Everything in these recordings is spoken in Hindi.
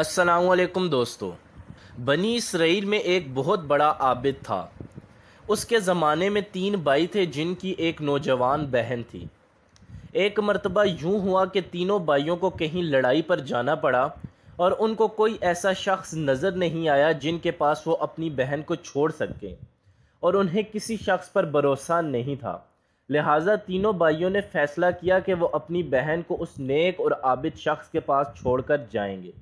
असलकम दोस्तों बनी इसराइल में एक बहुत बड़ा आबिद था उसके ज़माने में तीन भाई थे जिनकी एक नौजवान बहन थी एक मरतबा यूं हुआ कि तीनों भाइयों को कहीं लड़ाई पर जाना पड़ा और उनको कोई ऐसा शख्स नज़र नहीं आया जिनके पास वो अपनी बहन को छोड़ सकें और उन्हें किसी शख्स पर भरोसा नहीं था लिहाजा तीनों भाइयों ने फ़ैसला किया कि वो अपनी बहन को उस नेक और आबिद शख्स के पास छोड़कर जाएंगे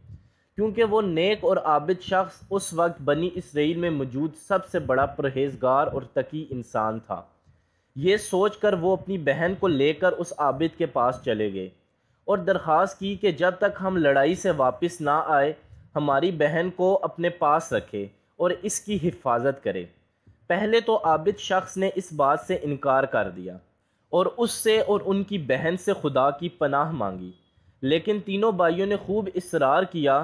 क्योंकि वो नेक और आबिद शख्स उस वक्त बनी इसराइल में मौजूद सबसे बड़ा परहेजगार और तकी इंसान था ये सोच कर वो अपनी बहन को लेकर उस आबिद के पास चले गए और दरख्वास्त की कि जब तक हम लड़ाई से वापस ना आए हमारी बहन को अपने पास रखे और इसकी हिफाजत करे पहले तो आबिद शख्स ने इस बात से इनकार कर दिया और उससे और उनकी बहन से खुदा की पनाह मांगी लेकिन तीनों भाइयों ने खूब इसरार किया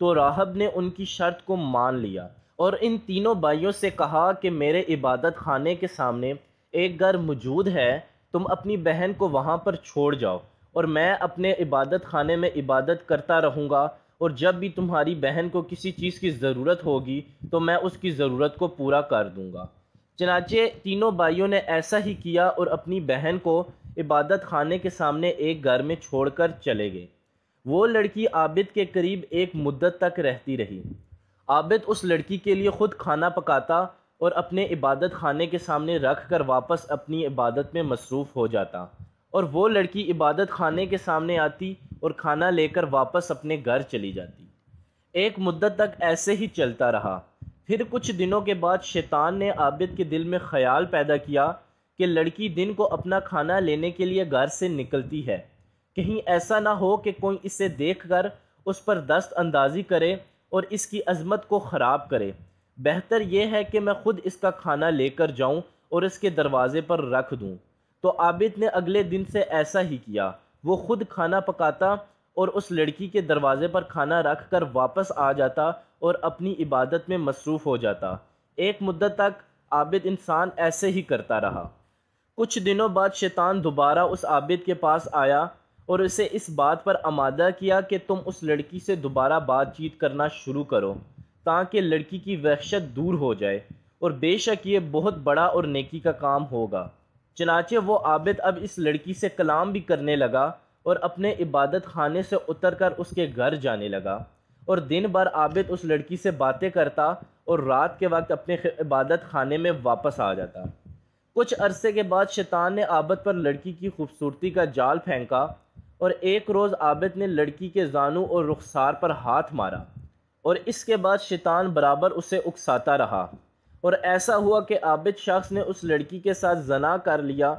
तो राहब ने उनकी शर्त को मान लिया और इन तीनों भाइयों से कहा कि मेरे इबादत खाने के सामने एक घर मौजूद है तुम अपनी बहन को वहाँ पर छोड़ जाओ और मैं अपने इबादत खाने में इबादत करता रहूँगा और जब भी तुम्हारी बहन को किसी चीज़ की ज़रूरत होगी तो मैं उसकी ज़रूरत को पूरा कर दूँगा चनाचे तीनों भाइयों ने ऐसा ही किया और अपनी बहन को इबादत खाने के सामने एक घर में छोड़कर चले गए वो लड़की आबिद के करीब एक मुद्दत तक रहती रही आबिद उस लड़की के लिए ख़ुद खाना पकाता और अपने इबादत खाने के सामने रख कर वापस अपनी इबादत में मसरूफ़ हो जाता और वो लड़की इबादत खाने के सामने आती और खाना लेकर वापस अपने घर चली जाती एक मुद्दत तक ऐसे ही चलता रहा फिर कुछ दिनों के बाद शैतान ने आबिद के दिल में ख्याल पैदा किया कि लड़की दिन को अपना खाना लेने के लिए घर से निकलती है कहीं ऐसा ना हो कि कोई इसे देख कर उस पर दस्त अंदाजी करे और इसकी अजमत को ख़राब करे बेहतर यह है कि मैं ख़ुद इसका खाना लेकर जाऊं और इसके दरवाज़े पर रख दूं। तो आबिद ने अगले दिन से ऐसा ही किया वो खुद खाना पकाता और उस लड़की के दरवाज़े पर खाना रख कर वापस आ जाता और अपनी इबादत में मसरूफ़ हो जाता एक मुद्दत तक आबिद इंसान ऐसे ही करता रहा कुछ दिनों बाद शैतान दोबारा उस आबिद के पास आया और उसे इस बात पर आमादा किया कि तुम उस लड़की से दोबारा बातचीत करना शुरू करो ताकि लड़की की वहशत दूर हो जाए और बेशक ये बहुत बड़ा और नेकी का काम होगा चनाचे वो आबिद अब इस लड़की से कलाम भी करने लगा और अपने इबादत खाने से उतर कर उसके घर जाने लगा और दिन भर आबिद उस लड़की से बातें करता और रात के वक्त अपने इबादत खाने में वापस आ जाता कुछ अरसे के बाद शैतान ने आबद पर लड़की की खूबसूरती का जाल फेंका और एक रोज़ आबिद ने लड़की के जानू और रुखसार पर हाथ मारा और इसके बाद शैतान बराबर उसे उकसाता रहा और ऐसा हुआ कि आबिद शख्स ने उस लड़की के साथ जना कर लिया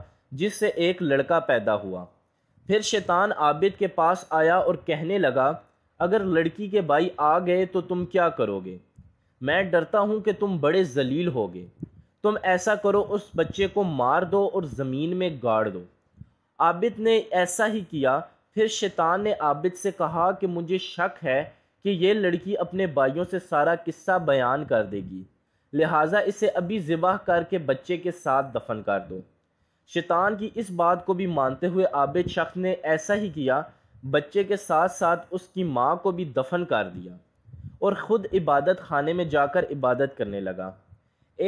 जिससे एक लड़का पैदा हुआ फिर शैतान आबिद के पास आया और कहने लगा अगर लड़की के भाई आ गए तो तुम क्या करोगे मैं डरता हूँ कि तुम बड़े जलील होगे तुम ऐसा करो उस बच्चे को मार दो और ज़मीन में गाड़ दो आबिद ने ऐसा ही किया फिर शैतान ने आबिद से कहा कि मुझे शक है कि ये लड़की अपने भाइयों से सारा किस्सा बयान कर देगी लिहाजा इसे अभी ज़िबा करके बच्चे के साथ दफन कर दो शैतान की इस बात को भी मानते हुए आबिद शख्स ने ऐसा ही किया बच्चे के साथ साथ उसकी माँ को भी दफन कर दिया और ख़ुद इबादत खाने में जाकर इबादत करने लगा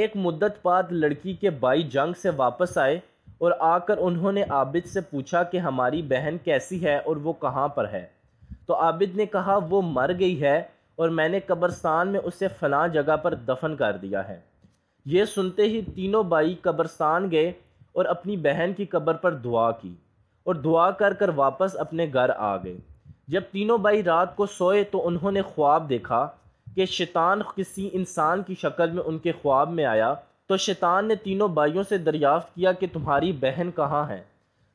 एक मुद्दत बाद लड़की के भाई जंग से वापस आए और आकर उन्होंने आबिद से पूछा कि हमारी बहन कैसी है और वो कहाँ पर है तो आबिद ने कहा वो मर गई है और मैंने कब्रस्तान में उसे फ़लाँ जगह पर दफन कर दिया है ये सुनते ही तीनों भाई कब्रस्तान गए और अपनी बहन की कब्र पर दुआ की और दुआ कर कर वापस अपने घर आ गए जब तीनों भाई रात को सोए तो उन्होंने ख्वाब देखा कि शैतान किसी इंसान की शक्ल में उनके ख्वाब में आया तो शैतान ने तीनों भाइयों से दरियाफ्त किया कि तुम्हारी बहन कहाँ है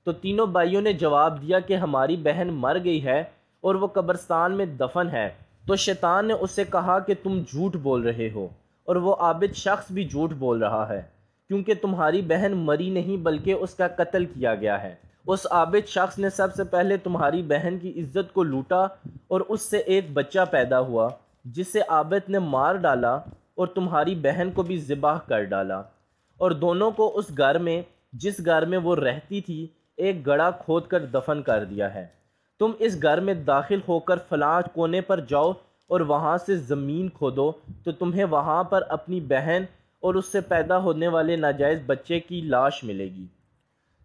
तो तीनों भाइयों ने जवाब दिया कि हमारी बहन मर गई है और वह कब्रस्तान में दफन है तो शैतान ने उससे कहा कि तुम झूठ बोल रहे हो और वो आबिद शख्स भी झूठ बोल रहा है क्योंकि तुम्हारी बहन मरी नहीं बल्कि उसका कत्ल किया गया है उस आबिद शख्स ने सबसे पहले तुम्हारी बहन की इज्जत को लूटा और उससे एक बच्चा पैदा हुआ जिसे आबिद ने मार डाला और तुम्हारी बहन को भी ज़िबाह कर डाला और दोनों को उस घर में जिस घर में वो रहती थी एक गड़ा खोद कर दफन कर दिया है तुम इस घर में दाखिल होकर फलां कोने पर जाओ और वहाँ से ज़मीन खोदो तो तुम्हें वहाँ पर अपनी बहन और उससे पैदा होने वाले नाजायज़ बच्चे की लाश मिलेगी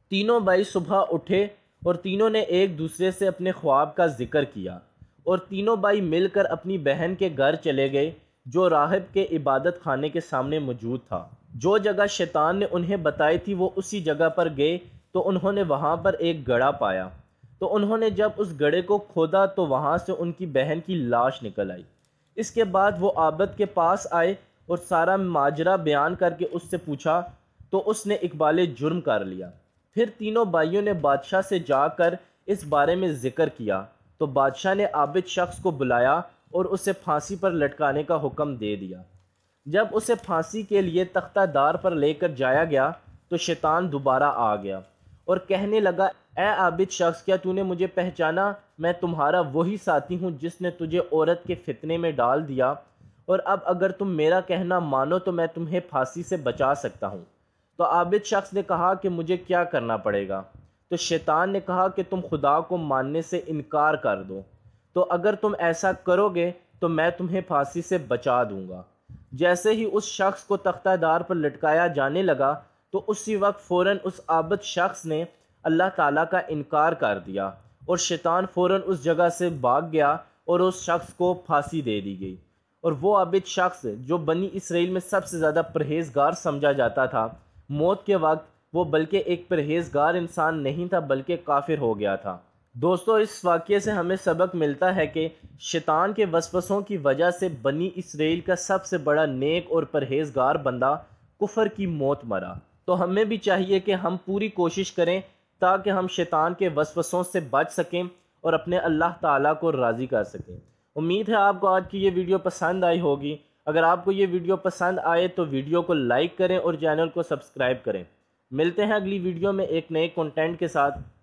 तीनों भाई सुबह उठे और तीनों ने एक दूसरे से अपने ख्वाब का जिक्र किया और तीनों भाई मिलकर अपनी बहन के घर चले गए जो राहब के इबादत खाने के सामने मौजूद था जो जगह शैतान ने उन्हें बताई थी वो उसी जगह पर गए तो उन्होंने वहाँ पर एक गड़ा पाया तो उन्होंने जब उस गड़े को खोदा तो वहाँ से उनकी बहन की लाश निकल आई इसके बाद वो आबद के पास आए और सारा माजरा बयान करके उससे पूछा तो उसने इकबाल जुर्म कर लिया फिर तीनों भाइयों ने बादशाह से जाकर इस बारे में ज़िक्र किया तो बादशाह ने आबिद शख्स को बुलाया और उसे फांसी पर लटकाने का हुक्म दे दिया जब उसे फांसी के लिए तख्ता दार पर लेकर जाया गया तो शैतान दोबारा आ गया और कहने लगा ए आबिद शख्स क्या तूने मुझे पहचाना मैं तुम्हारा वही साथी हूँ जिसने तुझे औरत के फितने में डाल दिया और अब अगर तुम मेरा कहना मानो तो मैं तुम्हें फांसी से बचा सकता हूँ तो आबिद शख्स ने कहा कि मुझे क्या करना पड़ेगा तो शैतान ने कहा कि तुम खुदा को मानने से इनकार कर दो तो अगर तुम ऐसा करोगे तो मैं तुम्हें फांसी से बचा दूंगा जैसे ही उस शख्स को तख्तादार पर लटकाया जाने लगा तो उसी वक्त फ़ौर उस आबद शख्स ने अल्लाह ताला का इनकार कर दिया और शैतान फ़ौर उस जगह से भाग गया और उस शख्स को फांसी दे दी गई और वो आबद शख्स जो बनी इसराइल में सबसे ज़्यादा परहेजगार समझा जाता था मौत के वक्त वो बल्कि एक परहेजगार इंसान नहीं था बल्कि काफिर हो गया था दोस्तों इस वाक्य से हमें सबक मिलता है कि शैतान के वसवसों की वजह से बनी इसराइल का सबसे बड़ा नेक और परहेजगार बंदा कुफर की मौत मरा तो हमें भी चाहिए कि हम पूरी कोशिश करें ताकि हम शैतान के वसवसों से बच सकें और अपने अल्लाह ताला को राज़ी कर सकें उम्मीद है आपको आज की ये वीडियो पसंद आई होगी अगर आपको ये वीडियो पसंद आए तो वीडियो को लाइक करें और चैनल को सब्सक्राइब करें मिलते हैं अगली वीडियो में एक नए कंटेंट के साथ